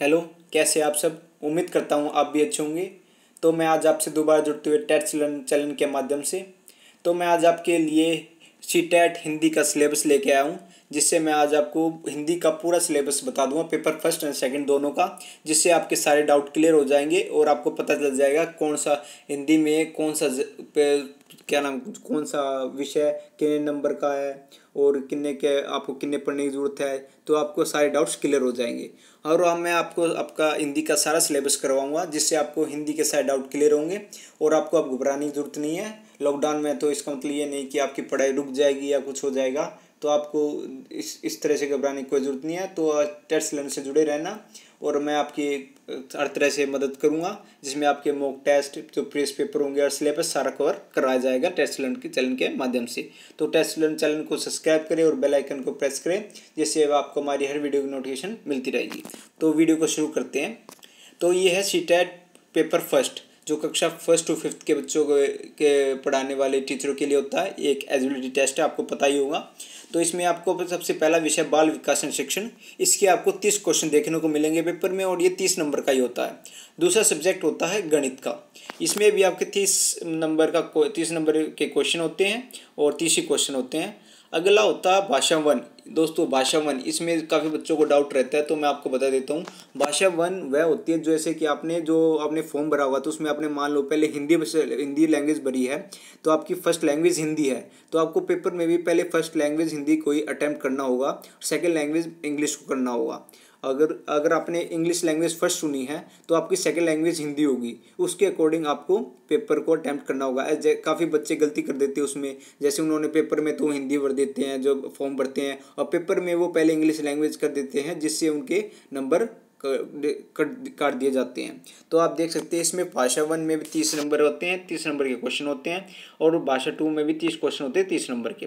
hello कैसे आप सब उम्मीद करता हूँ आप भी अच्छे होंगे तो मैं आज आपसे दोबारा जुड़ते हुए टेट चलन चलन के माध्यम से तो मैं आज आपके लिए सी टैट हिंदी का सिलेबस लेके आया हूँ जिससे मैं आज आपको हिंदी का पूरा सिलेबस बता दूंगा पेपर फर्स्ट एंड सेकंड दोनों का जिससे आपके सारे डाउट क्लियर हो जाएंगे और आपको पता चल जाएगा कौन सा हिंदी में कौन सा क्या नाम कौन सा विषय कितने नंबर का है और कितने के आपको कितने पढ़ने की ज़रूरत है तो आपको सारे डाउट्स क्लियर हो जाएंगे और अब मैं आपको आपका हिंदी का सारा सिलेबस करवाऊँगा जिससे आपको हिंदी के सारे डाउट क्लियर होंगे और आपको अब घबराने की ज़रूरत नहीं है लॉकडाउन में तो इसका मतलब ये नहीं कि आपकी पढ़ाई रुक जाएगी या कुछ हो जाएगा तो आपको इस इस तरह से घबराने की कोई ज़रूरत नहीं है तो टेस्ट लर्न से जुड़े रहना और मैं आपकी हर तरह से मदद करूँगा जिसमें आपके मॉक टेस्ट जो प्रेस पेपर होंगे और सिलेबस सारा कवर कराया जाएगा टेस्ट लर्न के चैनल के माध्यम से तो टेस्ट लर्न चैनल को सब्सक्राइब करें और बेल आइकन को प्रेस करें जिससे आपको हमारी हर वीडियो की नोटिफिकेशन मिलती रहेगी तो वीडियो को शुरू करते हैं तो ये है सी पेपर फर्स्ट जो कक्षा फर्स्ट टू फिफ्थ के बच्चों के पढ़ाने वाले टीचरों के लिए होता है एक एजिबिलिटी टेस्ट है आपको पता ही होगा तो इसमें आपको सबसे पहला विषय बाल विकास एंड शिक्षण इसके आपको तीस क्वेश्चन देखने को मिलेंगे पेपर में और ये तीस नंबर का ही होता है दूसरा सब्जेक्ट होता है गणित का इसमें भी आपके तीस नंबर का तीस नंबर के क्वेश्चन होते हैं और तीस ही क्वेश्चन होते हैं अगला होता है भाषा वन दोस्तों भाषा वन इसमें काफ़ी बच्चों को डाउट रहता है तो मैं आपको बता देता हूँ भाषा वन वह होती है जैसे कि आपने जो आपने फॉर्म भरा हुआ तो उसमें आपने मान लो पहले हिंदी हिंदी लैंग्वेज भरी है तो आपकी फर्स्ट लैंग्वेज हिंदी है तो आपको पेपर में भी पहले फर्स्ट लैंग्वेज हिंदी को ही अटैम्प्ट करना होगा सेकेंड लैंग्वेज इंग्लिश को करना होगा अगर अगर आपने इंग्लिश लैंग्वेज फर्स्ट सुनी है तो आपकी सेकेंड लैंग्वेज हिंदी होगी उसके अकॉर्डिंग आपको पेपर को अटैम्प्ट करना होगा काफ़ी बच्चे गलती कर देते हैं उसमें जैसे उन्होंने पेपर में तो हिंदी भर देते हैं जो फॉर्म भरते हैं और पेपर में वो पहले इंग्लिश लैंग्वेज कर देते हैं जिससे उनके नंबर काट दिए जाते हैं तो आप देख सकते हैं इसमें भाषा वन में भी तीस नंबर होते हैं तीस नंबर के क्वेश्चन होते हैं और भाषा टू में भी तीस क्वेश्चन होते हैं तीस नंबर के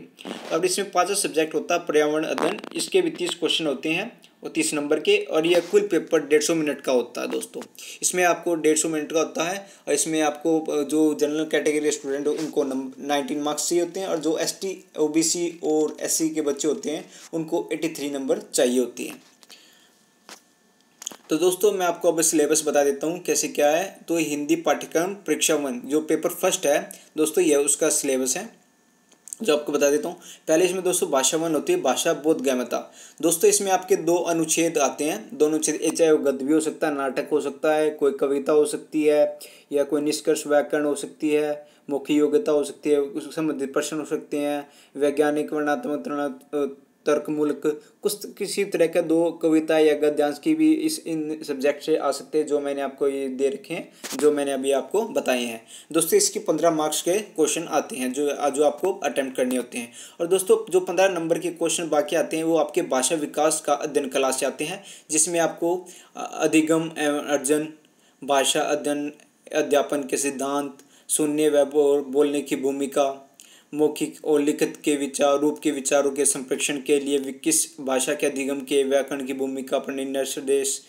अब इसमें पाँचों सब्जेक्ट होता है पर्यावरण अध्ययन इसके भी तीस क्वेश्चन होते हैं और तीस नंबर के और यह कुल पेपर डेढ़ सौ मिनट का होता है दोस्तों इसमें आपको डेढ़ सौ मिनट का होता है और इसमें आपको जो जनरल कैटेगरी स्टूडेंट हो उनको नाइनटीन मार्क्स चाहिए होते हैं और जो S T O B C और एस सी के बच्चे होते हैं उनको एटी थ्री नंबर चाहिए होती हैं तो दोस्तों मैं आपको अब सिलेबस बता देता हूँ कैसे क्या है तो हिंदी पाठ्यक्रम परीक्षा वन जो पेपर फर्स्ट है दोस्तों यह उसका सिलेबस है जो आपको बता देता हूँ पहले इसमें दोस्तों भाषा वन होती है भाषा बोध गमता दोस्तों इसमें आपके दो अनुच्छेद आते हैं दो अनुच्छेद चाहे वो गद्य भी हो सकता है नाटक हो सकता है कोई कविता हो सकती है या कोई निष्कर्ष व्याकरण हो सकती है मुख्य योग्यता हो सकती है उससे संबंधित प्रश्न हो सकते हैं वैज्ञानिक वर्णात्मक तर्कमूलक कुछ किसी तरह का दो कविता या गद्यांश की भी इस इन सब्जेक्ट से आ सकते हैं जो मैंने आपको ये दे रखे हैं जो मैंने अभी आपको बताए हैं दोस्तों इसके पंद्रह मार्क्स के क्वेश्चन आते हैं जो जो आपको अटैम्प्ट करने होते हैं और दोस्तों जो पंद्रह नंबर के क्वेश्चन बाकी आते हैं वो आपके भाषा विकास का अध्ययन क्लास से आते हैं जिसमें आपको अधिगम एवं अर्जन भाषा अध्ययन अध्यापन के सिद्धांत सुनने व बोलने की भूमिका मौखिक और लिखित के विचार रूप के विचारों के संप्रेक्षण के लिए किस भाषा के अधिगम के व्याकरण की भूमिका पर निर्णय निर्देश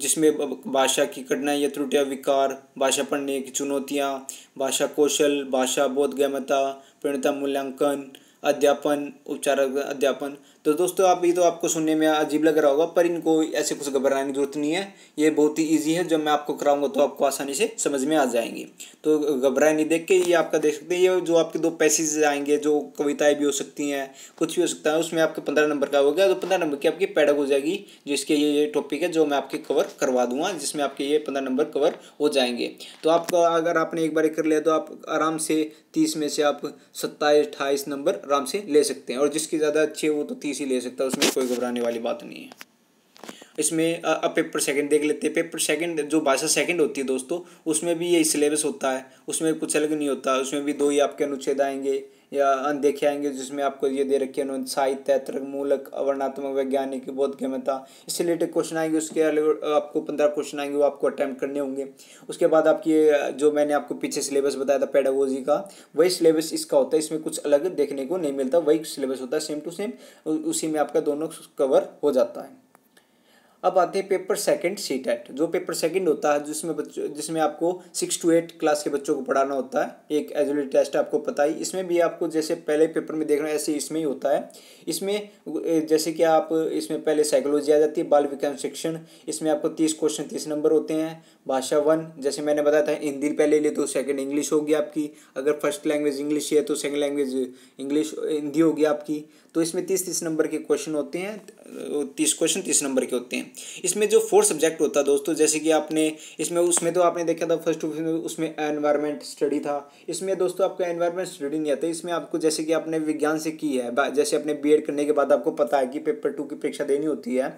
जिसमें भाषा की कठिनाई या त्रुटिया विकार भाषा पढ़ने की चुनौतियाँ भाषा कौशल भाषा बोधगम्यता प्रणता मूल्यांकन अध्यापन उपचार अध्यापन तो दोस्तों आप ये तो आपको सुनने में अजीब लग रहा होगा पर इनको ऐसे कुछ घबराने की जरूरत नहीं है ये बहुत ही ईजी है जब मैं आपको कराऊंगा तो आपको आसानी से समझ में आ जाएंगे तो घबराए नहीं देख के ये आपका देख सकते हैं ये जो आपके दो पैसेज आएंगे जो कविताएं भी हो सकती हैं कुछ भी हो सकता है उसमें आपके पंद्रह नंबर का होगा तो पंद्रह नंबर की आपकी पैडक हो जाएगी जिसके ये ये टॉपिक है जो मैं आपके कवर करवा दूंगा जिसमें आपके ये पंद्रह नंबर कवर हो जाएंगे तो आपका अगर आपने एक बार कर लिया तो आप आराम से तीस में से आप सत्ताईस अट्ठाईस नंबर आराम से ले सकते हैं और जिसकी ज़्यादा अच्छी है वो तो तीस ही ले सकता है उसमें कोई घबराने वाली बात नहीं है इसमें अब पेपर सेकंड देख लेते हैं पेपर सेकंड जो भाषा सेकंड होती है दोस्तों उसमें भी यही सिलेबस होता है उसमें कुछ अलग नहीं होता उसमें भी दो ही आपके अनुच्छेद आएंगे या अनदेखे आएंगे जिसमें आपको ये दे रखी है उन्होंने साहित्य तैतृक मूलक वर्णात्मक वैज्ञानिक बौद्ध गमता इससे रिलेटेड क्वेश्चन आएंगे उसके आपको पंद्रह क्वेश्चन आएंगे वो आपको अटैम्प्ट करने होंगे उसके बाद आपकी जो मैंने आपको पीछे सिलेबस बताया था पेडागोजी का वही सिलेबस इसका होता है इसमें कुछ अलग देखने को नहीं मिलता वही सिलेबस होता है सेम टू सेम उसी में आपका दोनों कवर हो जाता है अब आते हैं पेपर सेकंड सी टेट जो पेपर सेकंड होता है जिसमें बच्चों जिसमें आपको सिक्स टू एट क्लास के बच्चों को पढ़ाना होता है एक एजुलेट टेस्ट आपको पता ही इसमें भी आपको जैसे पहले पेपर में देख रहे हैं ऐसे इसमें ही होता है इसमें जैसे कि आप इसमें पहले साइकोलॉजी आ जाती है बाल विज्ञान शिक्षण इसमें आपको तीस क्वेश्चन तीस नंबर होते हैं भाषा वन जैसे मैंने बताया था हिंदी पहले ले तो सेकेंड इंग्लिश होगी आपकी अगर फर्स्ट लैंग्वेज इंग्लिश है तो सेकेंड लैंग्वेज इंग्लिश हिंदी होगी आपकी तो इसमें तीस तीस नंबर के क्वेश्चन होते हैं तीस क्वेश्चन तीस नंबर के होते हैं इसमें जो फोर सब्जेक्ट होता है दोस्तों जैसे कि आपने इसमें उसमें तो आपने देखा था फर्स्ट उसमें एनवायरमेंट स्टडी था इसमें दोस्तों आपको एनवायरमेंट स्टडी नहीं आता इसमें आपको जैसे कि आपने विज्ञान से की है जैसे अपने बी करने के बाद आपको पता है कि पेपर टू की परीक्षा देनी होती है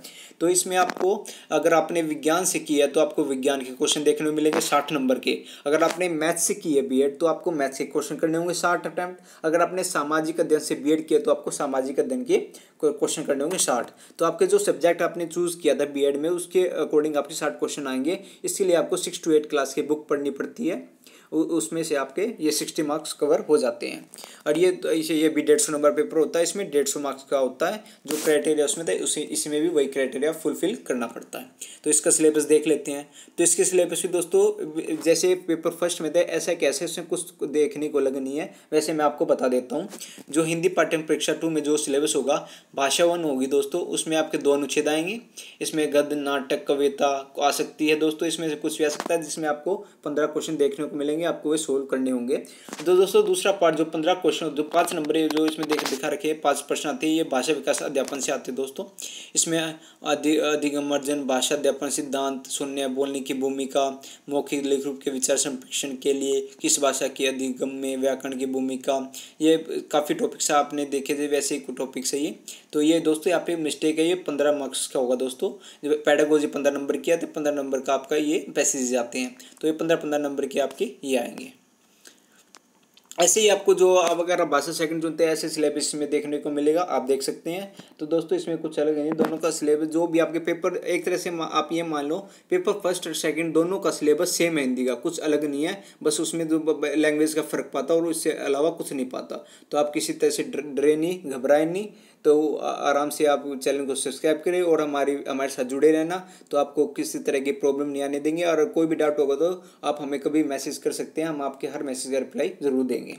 तो इसमें आपको अगर आपने विज्ञान से की है तो आपको विज्ञान के क्वेश्चन देखने को मिलेंगे साठ नंबर के अगर आपने मैथ से की है बी तो आपको मैथ्स के क्वेश्चन करने होंगे साठ अटैम्प्ट अगर आपने सामाजिक अध्ययन से बी किया तो आपको सामाजिक अध्ययन के क्वेश्चन करने होंगे साठ तो आपके जो सब्जेक्ट आपने चूज़ किया था बीएड में उसके अकॉर्डिंग आपके साठ क्वेश्चन आएंगे इसके लिए आपको सिक्स टू एट क्लास की बुक पढ़नी पड़ती है उसमें से आपके ये सिक्सटी मार्क्स कवर हो जाते हैं और ये तो इसे ये भी डेढ़ सौ नंबर पेपर होता है इसमें डेढ़ सौ मार्क्स का होता है जो क्राइटेरिया उसमें था उसी इसमें भी वही क्राइटेरिया फुलफिल करना पड़ता है तो इसका सिलेबस देख लेते हैं तो इसके सिलेबस भी दोस्तों जैसे पेपर फर्स्ट में था ऐसा कैसे उसमें कुछ देखने को लगनी है वैसे मैं आपको बता देता हूँ जो हिंदी पाठ्यम परीक्षा टू में जो सिलेबस होगा भाषा वन होगी दोस्तों उसमें आपके दो अनुच्छेद आएंगे इसमें गद्य नाटक कविता आ सकती है दोस्तों इसमें से कुछ भी आ सकता है जिसमें आपको पंद्रह क्वेश्चन देखने को मिलेंगे मिलेंगे आपको वे सोल्व करने होंगे तो दोस्तों दूसरा पार्ट जो पंद्रह क्वेश्चन जो पाँच नंबर जो इसमें देख दिखा रखे पाँच प्रश्न आते हैं ये भाषा विकास अध्यापन से आते हैं दोस्तों इसमें अधि अधिगमर्जन भाषा अध्यापन सिद्धांत सुनने बोलने की भूमिका मौखिक लेख रूप के विचार संप्रेक्षण के लिए किस भाषा के अधिगम में व्याकरण की भूमिका ये काफ़ी टॉपिक्स आपने देखे थे वैसे ही टॉपिक्स है ये तो ये दोस्तों यहाँ पे मिस्टेक है ये पंद्रह मार्क्स का होगा दोस्तों पैडागोजी पंद्रह नंबर किया तो पंद्रह नंबर का आपका ये पैसेज आते हैं तो ये पंद्रह पंद्रह नंबर के आपके ये आएंगे ऐसे ही आपको जो अब अगर आप बासठ सेकंड चुनते हैं ऐसे सिलेबस में देखने को मिलेगा आप देख सकते हैं तो दोस्तों इसमें कुछ अलग नहीं दोनों का सिलेबस जो भी आपके पेपर एक तरह से आप ये मान लो पेपर फर्स्ट और सेकंड दोनों का सिलेबस सेम है हिंदी का कुछ अलग नहीं है बस उसमें जो लैंग्वेज का फ़र्क पाता और उससे अलावा कुछ नहीं पाता तो आप किसी तरह से डरे नहीं घबराए नहीं तो आराम से आप चैनल को सब्सक्राइब करें और हमारी हमारे साथ जुड़े रहना तो आपको किसी तरह की प्रॉब्लम नहीं आने देंगे और कोई भी डाउट होगा तो आप हमें कभी मैसेज कर सकते हैं हम आपके हर मैसेज का रिप्लाई ज़रूर देंगे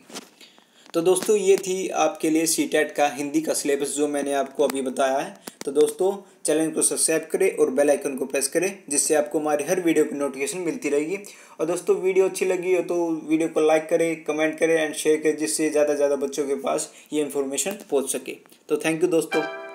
तो दोस्तों ये थी आपके लिए सी का हिंदी का सिलेबस जो मैंने आपको अभी बताया है तो दोस्तों चैनल को सब्सक्राइब करें और बेल आइकन को प्रेस करें जिससे आपको हमारी हर वीडियो की नोटिफिकेशन मिलती रहेगी और दोस्तों वीडियो अच्छी लगी हो तो वीडियो को लाइक करें कमेंट करें एंड शेयर करें जिससे ज़्यादा से ज़्यादा बच्चों के पास ये इन्फॉर्मेशन पहुँच सके तो थैंक यू दोस्तों